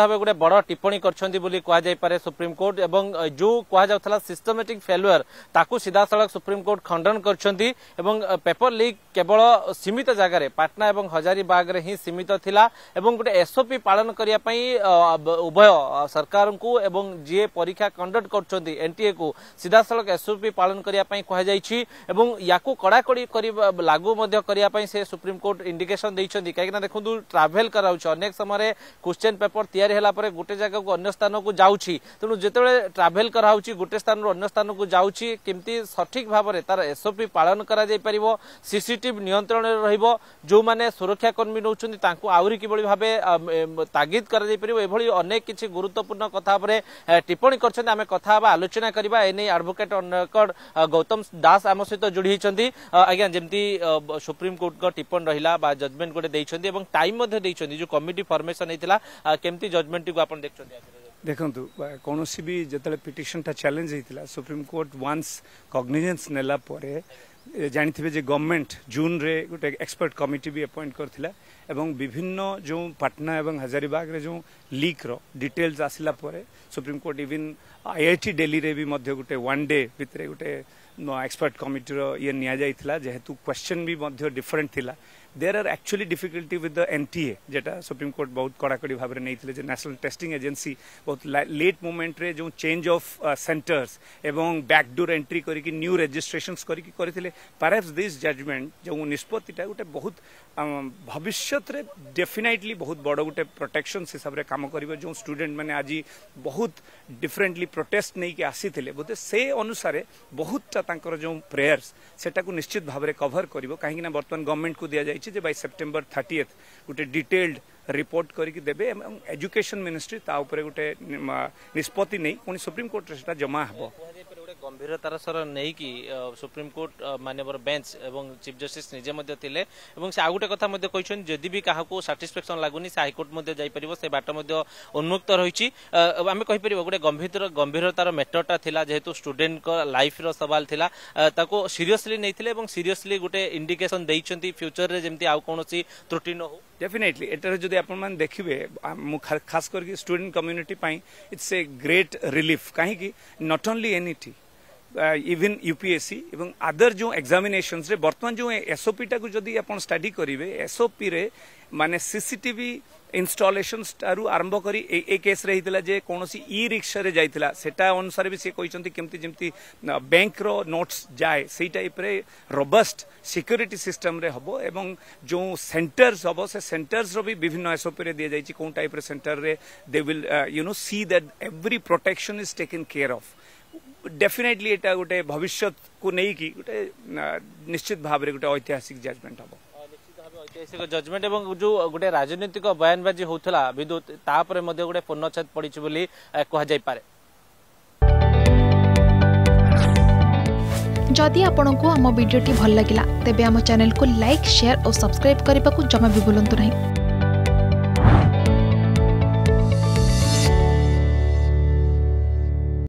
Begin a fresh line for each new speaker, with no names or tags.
ভাবে গোটে বড় টিপ্পণী করছেন বলে কুহযাইপরে সুপ্রিমকোর্ট এবং যে কুহযাওয়া সিস্টমেটিক ফেলুয়ার তাকে সিধাসলখ সুপ্রিমকোর্ট খণ্ডন করছেন এবং পেপর লিক কেবল সীমিত জায়গায় পাটনা এবং হজারিবাগে হি সীমিত লা এবং গোটে এসওপি পালন করা উভয় সরকার এবং যিয়ে পরীক্ষা কন্ডক্ট করছেন এনটিএ কু সিধাসলখ এসওপি পালন করা কুহযাই এবং ইয়াকু কড়াকড়ি লাগু করা সে সুপ্রিমকোর্ট ইন্ডিকেসন দিয়েছেন কিন্তু দেখুন ট্রাভেল করাউছে অনেক সময় কোশ্চেন পেপর ତିଆରି ହେଲା ପରେ ଗୋଟେ ଜାଗାକୁ ଅନ୍ୟ ସ୍ଥାନକୁ ଯାଉଛି ତେଣୁ ଯେତେବେଳେ ଟ୍ରାଭେଲ କରାହେଉଛି ଗୋଟେ ସ୍ଥାନରୁ ଅନ୍ୟ ସ୍ଥାନକୁ ଯାଉଛି କେମିତି ସଠିକ୍ ଭାବରେ ତାର ଏସ୍ଓପି ପାଳନ କରାଯାଇପାରିବ ସିସିଟିଭି ନିୟନ୍ତ୍ରଣରେ ରହିବ ଯେଉଁମାନେ ସୁରକ୍ଷାକର୍ମୀ ନେଉଛନ୍ତି ତାଙ୍କୁ ଆହୁରି କିଭଳି ଭାବେ ତାଗିଦ କରାଯାଇପାରିବ ଏଭଳି ଅନେକ କିଛି ଗୁରୁତ୍ୱପୂର୍ଣ୍ଣ କଥା ଉପରେ ଟିପ୍ପଣୀ କରିଛନ୍ତି ଆମେ କଥା ହେବା ଆଲୋଚନା କରିବା ଏନେଇ ଆଡଭୋକେଟ୍ ରେକର୍ଡ ଗୌତମ ଦାସ ଆମ ସହିତ ଯୋଡ଼ି ହୋଇଛନ୍ତି ଆଜ୍ଞା ଯେମିତି ସୁପ୍ରିମକୋର୍ଟଙ୍କ ଟିପ୍ପଣୀ ରହିଲା ବା ଜଜମେଣ୍ଟ ଗୋଟେ ଦେଇଛନ୍ତି ଏବଂ ଟାଇମ୍ ମଧ୍ୟ ଦେଇଛନ୍ତି ଯେଉଁ କମିଟି ଫର୍ମେସନ୍ ହେଇଥିଲା କେମିତି जजमेंटटी को आप देखते हैं
ଦେଖନ୍ତୁ କୌଣସି ବି ଯେତେବେଳେ ପିଟିସନଟା ଚ୍ୟାଲେଞ୍ଜ ହେଇଥିଲା ସୁପ୍ରିମକୋର୍ଟ ୱାନ୍ସ କଗ୍ନିଜେନ୍ସ ନେଲା ପରେ ଜାଣିଥିବେ ଯେ ଗଭର୍ଣ୍ଣମେଣ୍ଟ ଜୁନ୍ରେ ଗୋଟେ ଏକ୍ସପର୍ଟ କମିଟି ବି ଆପଏଣ୍ଟ କରିଥିଲା ଏବଂ ବିଭିନ୍ନ ଯେଉଁ ପାଟନା ଏବଂ ହଜାରିବାଗରେ ଯେଉଁ ଲିକ୍ର ଡିଟେଲ୍ସ ଆସିଲା ପରେ ସୁପ୍ରିମକୋର୍ଟ ଇଭିନ୍ आईआईटी आई डेली रे भी गोटे वन डे भाई गोटे एक्सपर्ट कमिटी ये निया जेहेतु क्वेश्चन भी डिफरेन्ट थी there are actually difficulty with the NTA जेटा सुप्रीम कोर्ट बहुत कड़ाकड़ी भाव में नहीं नेशनल टेस्टिंग एजेंसी बहुत लेट मोमेंट रे जो चेंज ऑफ सेंटर्स एवं बैकडोर एंट्री करी न्यू रजिस्ट्रेशन करते पार एफ दिस जजमेंट जो निष्पत्तिटा गोटे बहुत भविष्य में डेफिनेटली बहुत बड़ गोटे प्रोटेक्शन हिसाब से कम कर जो स्टूडेंट मैंने आज बहुत डिफरेन्टली ପ୍ରୋଟେଷ୍ଟ ନେଇକି ଆସିଥିଲେ ବୋଧେ ସେ ଅନୁସାରେ ବହୁତଟା ତାଙ୍କର ଯେଉଁ ପ୍ରେୟର୍ସ ସେଟାକୁ ନିଶ୍ଚିତ ଭାବରେ କଭର କରିବ କାହିଁକିନା ବର୍ତ୍ତମାନ ଗଭର୍ଣ୍ଣମେଣ୍ଟକୁ ଦିଆଯାଇଛି ଯେ ବାଇ ସେପ୍ଟେମ୍ବର ଥାର୍ଟିଏଥ୍ ଗୋଟେ ଡିଟେଲ୍ଡ ରିପୋର୍ଟ କରିକି ଦେବେ ଏବଂ ଏଜୁକେସନ୍ ମିନିଷ୍ଟ୍ରି ତା ଉପରେ ଗୋଟେ ନିଷ୍ପତ୍ତି ନେଇ ପୁଣି ସୁପ୍ରିମକୋର୍ଟରେ ସେଟା ଜମା ହେବ
গম্ভীরতার সহ নেইকি কোর্ট মানবর বেঞ্চ এবং চিফ জস্টিস নিজে মধ্যে লে এবং সে আগে কথা মধ্যে কইছেন যদি বি কাহাকু স্যাটিসফ্যাকশন লাগুনি সে হাইকোর্ট মধ্যে যাই যাইপারিব সে বাট মধ্যে উন্মুক্ত রয়েছে আমি কইপারিব গোটে গম্ভীর গম্ভীরতার ম্যাটরটা লা যেহেতু স্টুডেন্ট লাইফ র সবাল লা তাকে সিরিয়সলি নেইলে এবং সিরিয়সলি গোটে ইন্ডিকেশন দিয়েছেন
রে যেমতি আউ কোণী ত্রুটি ন ডেফিনেটলি এটার যদি আপনার দেখবে খাস করি student community it's a great relief কী not only NTA even UPSC ଏବଂ ଆଦର ଯେଉଁ ଏକ୍ଜାମିନେସନ୍ସରେ ବର୍ତ୍ତମାନ ଯେଉଁ ଏସ୍ଓପିଟାକୁ ଯଦି ଆପଣ ଷ୍ଟଡି କରିବେ ଏସ୍ଓପିରେ ମାନେ ସିସିଟିଭି ଇନଷ୍ଟଲେସନ୍ ଠାରୁ ଆରମ୍ଭ କରି ଏ କେସ୍ରେ ହେଇଥିଲା ଯେ କୌଣସି ଇ ରିକ୍ସାରେ ଯାଇଥିଲା ସେଟା ଅନୁସାରେ ବି ସେ କହିଛନ୍ତି କେମିତି ଯେମିତି ବ୍ୟାଙ୍କର ନୋଟ୍ସ ଯାଏ ସେଇ ଟାଇପ୍ରେ ରୋବଷ୍ଟ ସିକ୍ୟୁରିଟି ସିଷ୍ଟମ୍ରେ ହେବ ଏବଂ ଯେଉଁ ସେଣ୍ଟର୍ସ ହେବ ସେ ସେଣ୍ଟର୍ସର ବି ବିଭିନ୍ନ ଏସ୍ଓପିରେ ଦିଆଯାଇଛି କେଉଁ ଟାଇପ୍ର ସେଣ୍ଟର୍ରେ they will you know see that every protection is taken care of definitely एटा गोटे भविष्य को नहीं गोटे निश्चित भाव में गोटे ऐतिहासिक जजमेंट हम ଐତିହାସିକ ଜଜମେଣ୍ଟ ଏବଂ ଯେଉଁ ଗୋଟେ ରାଜନୈତିକ ବୟାନବାଜି ହେଉଥିଲା ବିଦ୍ୟୁତ୍ ତାପରେ
ମଧ୍ୟ ଗୋଟେ ପୂର୍ଣ୍ଣଚ୍ଛେଦ ପଡ଼ିଛି ବୋଲି କୁହାଯାଇପାରେ ଯଦି ଆପଣଙ୍କୁ ଆମ ଭିଡ଼ିଓଟି ଭଲ ଲାଗିଲା ତେବେ ଆମ ଚ୍ୟାନେଲକୁ ଲାଇକ୍ ସେୟାର ଓ ସବସ୍କ୍ରାଇବ୍ କରିବାକୁ ଜମା ବି ଭୁଲନ୍ତୁ ନାହିଁ